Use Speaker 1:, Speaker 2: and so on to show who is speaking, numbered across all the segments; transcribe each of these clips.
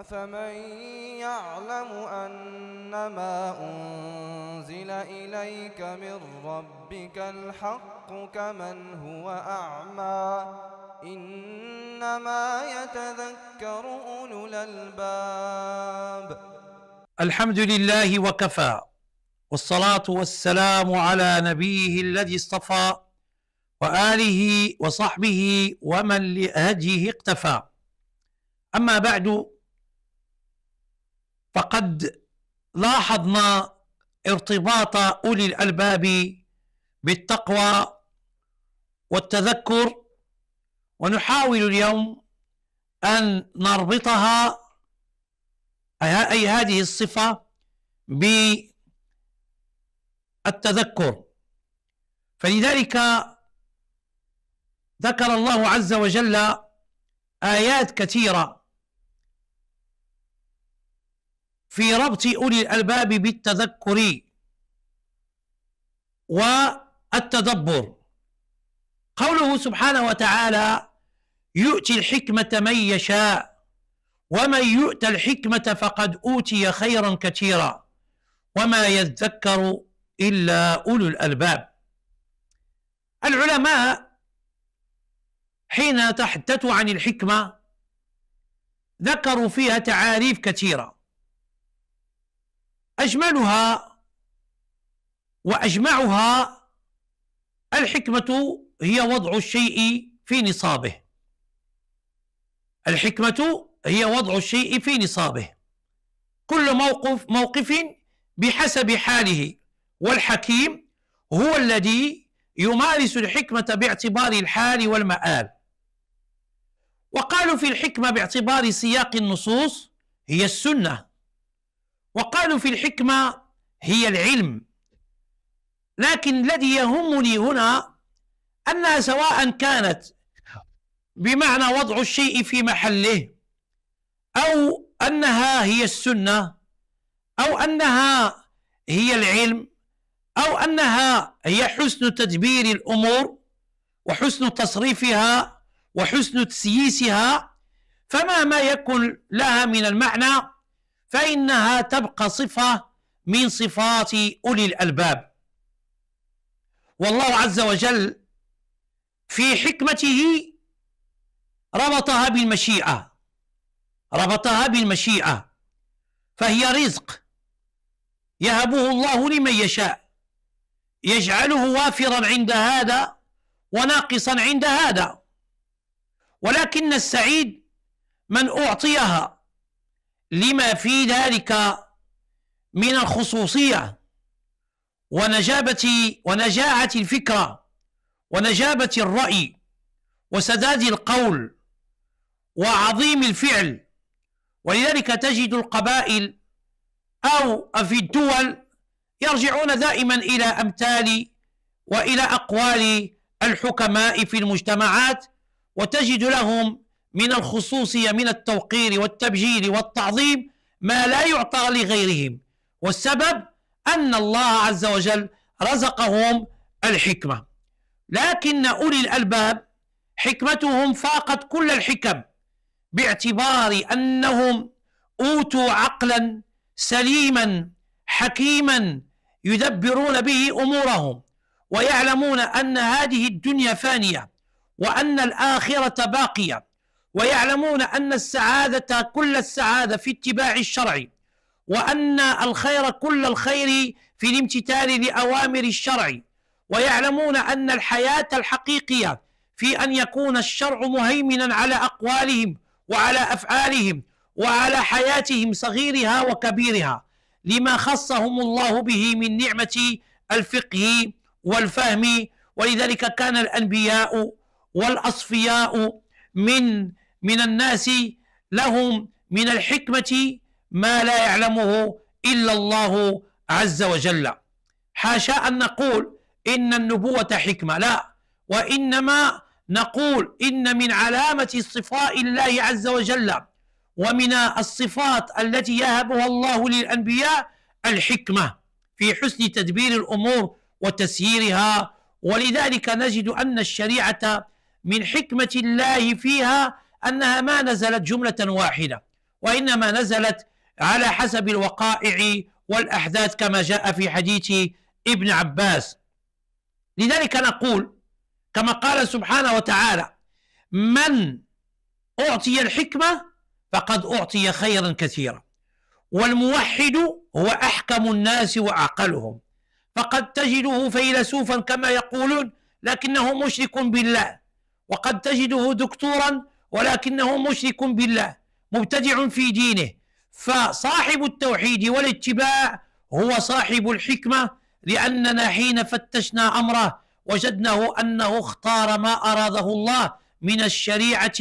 Speaker 1: أفمن يعلم أنما أنزل إليك من ربك الحق كمن هو أعمى إنما يتذكر أولو الألباب الحمد لله وكفى والصلاة والسلام على نبيه الذي اصطفى وآله وصحبه ومن لهديه اقتفى أما بعد فقد لاحظنا ارتباط اولي الالباب بالتقوى والتذكر ونحاول اليوم ان نربطها اي هذه الصفه بالتذكر فلذلك ذكر الله عز وجل ايات كثيره في ربط أولي الألباب بالتذكر والتدبر قوله سبحانه وتعالى يؤتي الحكمة من يشاء ومن يؤت الحكمة فقد أوتي خيرا كثيرا وما يذكر إلا أولو الألباب العلماء حين تحدثوا عن الحكمة ذكروا فيها تعاريف كثيرة أجملها وأجمعها الحكمة هي وضع الشيء في نصابه الحكمة هي وضع الشيء في نصابه كل موقف موقف بحسب حاله والحكيم هو الذي يمارس الحكمة باعتبار الحال والمآل وقالوا في الحكمة باعتبار سياق النصوص هي السنة وقالوا في الحكمة هي العلم لكن الذي يهمني هنا أنها سواء كانت بمعنى وضع الشيء في محله أو أنها هي السنة أو أنها هي العلم أو أنها هي حسن تدبير الأمور وحسن تصريفها وحسن تسييسها فما ما يكن لها من المعنى فإنها تبقى صفة من صفات أولي الألباب والله عز وجل في حكمته ربطها بالمشيئة ربطها بالمشيئة فهي رزق يهبه الله لمن يشاء يجعله وافرا عند هذا وناقصا عند هذا ولكن السعيد من أعطيها لما في ذلك من الخصوصية ونجابة ونجاعة الفكرة ونجابة الرأي وسداد القول وعظيم الفعل ولذلك تجد القبائل أو في الدول يرجعون دائما إلى أمثال وإلى أقوال الحكماء في المجتمعات وتجد لهم من الخصوصية من التوقير والتبجيل والتعظيم ما لا يعطى لغيرهم والسبب أن الله عز وجل رزقهم الحكمة لكن أولي الألباب حكمتهم فاقت كل الحكم باعتبار أنهم أوتوا عقلا سليما حكيما يدبرون به أمورهم ويعلمون أن هذه الدنيا فانية وأن الآخرة باقية ويعلمون أن السعادة كل السعادة في اتباع الشرع وأن الخير كل الخير في الامتثال لأوامر الشرع ويعلمون أن الحياة الحقيقية في أن يكون الشرع مهيمنا على أقوالهم وعلى أفعالهم وعلى حياتهم صغيرها وكبيرها لما خصهم الله به من نعمة الفقه والفهم ولذلك كان الأنبياء والأصفياء من من الناس لهم من الحكمة ما لا يعلمه إلا الله عز وجل حاشا أن نقول إن النبوة حكمة لا وإنما نقول إن من علامة صفاء الله عز وجل ومن الصفات التي يهبها الله للأنبياء الحكمة في حسن تدبير الأمور وتسييرها ولذلك نجد أن الشريعة من حكمة الله فيها أنها ما نزلت جملة واحدة وإنما نزلت على حسب الوقائع والأحداث كما جاء في حديث ابن عباس لذلك نقول كما قال سبحانه وتعالى من أعطي الحكمة فقد أعطي خيرا كثيرا والموحد هو أحكم الناس وأعقلهم فقد تجده فيلسوفا كما يقولون لكنه مشرك بالله وقد تجده دكتورا ولكنه مشرك بالله مبتدع في دينه فصاحب التوحيد والاتباع هو صاحب الحكمة لأننا حين فتشنا أمره وجدناه أنه اختار ما أراده الله من الشريعة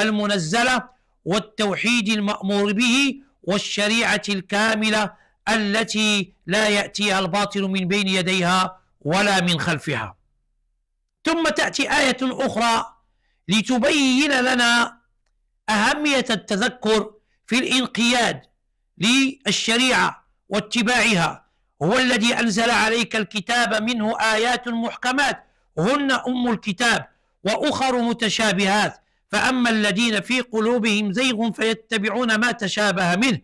Speaker 1: المنزلة والتوحيد المأمور به والشريعة الكاملة التي لا يأتيها الباطل من بين يديها ولا من خلفها ثم تأتي آية أخرى لتبين لنا أهمية التذكر في الانقياد للشريعة واتباعها هو الذي أنزل عليك الكتاب منه آيات محكمات هن أم الكتاب وأخر متشابهات فأما الذين في قلوبهم زيغ فيتبعون ما تشابه منه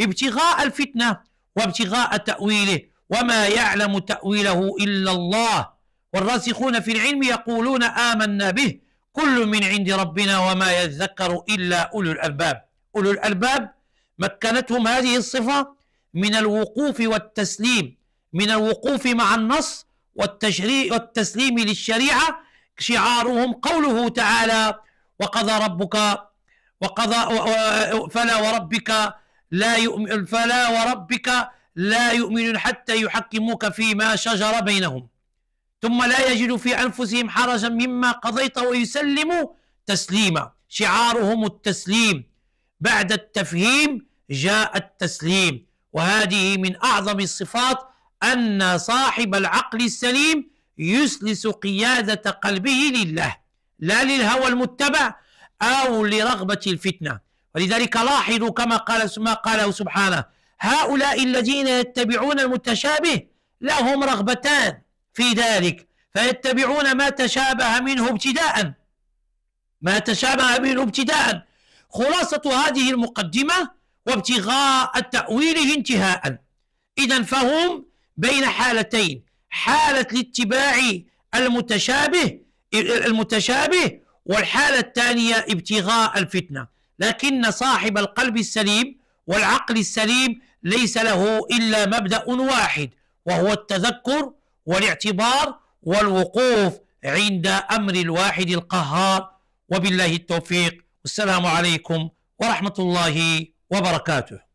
Speaker 1: ابتغاء الفتنة وابتغاء تأويله وما يعلم تأويله إلا الله والراسخون في العلم يقولون آمنا به كل من عند ربنا وما يذكر إلا أولو الألباب أولو الألباب مكنتهم هذه الصفة من الوقوف والتسليم من الوقوف مع النص والتشريع والتسليم للشريعة شعارهم قوله تعالى وقضى ربك وقضى فلا وربك لا يؤمن فلا وربك لا يؤمنون حتى يحكموك فيما شجر بينهم ثم لا يجدوا في انفسهم حرجا مما قضيت ويسلموا تسليما شعارهم التسليم بعد التفهيم جاء التسليم وهذه من اعظم الصفات ان صاحب العقل السليم يسلس قياده قلبه لله لا للهوى المتبع او لرغبه الفتنه ولذلك لاحظوا كما قال ما قاله سبحانه هؤلاء الذين يتبعون المتشابه لهم رغبتان في ذلك فيتبعون ما تشابه منه ابتداء ما تشابه منه ابتداء خلاصة هذه المقدمة وابتغاء تأويله انتهاء إذا فهم بين حالتين حالة الاتباع المتشابه المتشابه والحالة الثانية ابتغاء الفتنة لكن صاحب القلب السليم والعقل السليم ليس له إلا مبدأ واحد وهو التذكر والاعتبار والوقوف عند امر الواحد القهار وبالله التوفيق والسلام عليكم ورحمه الله وبركاته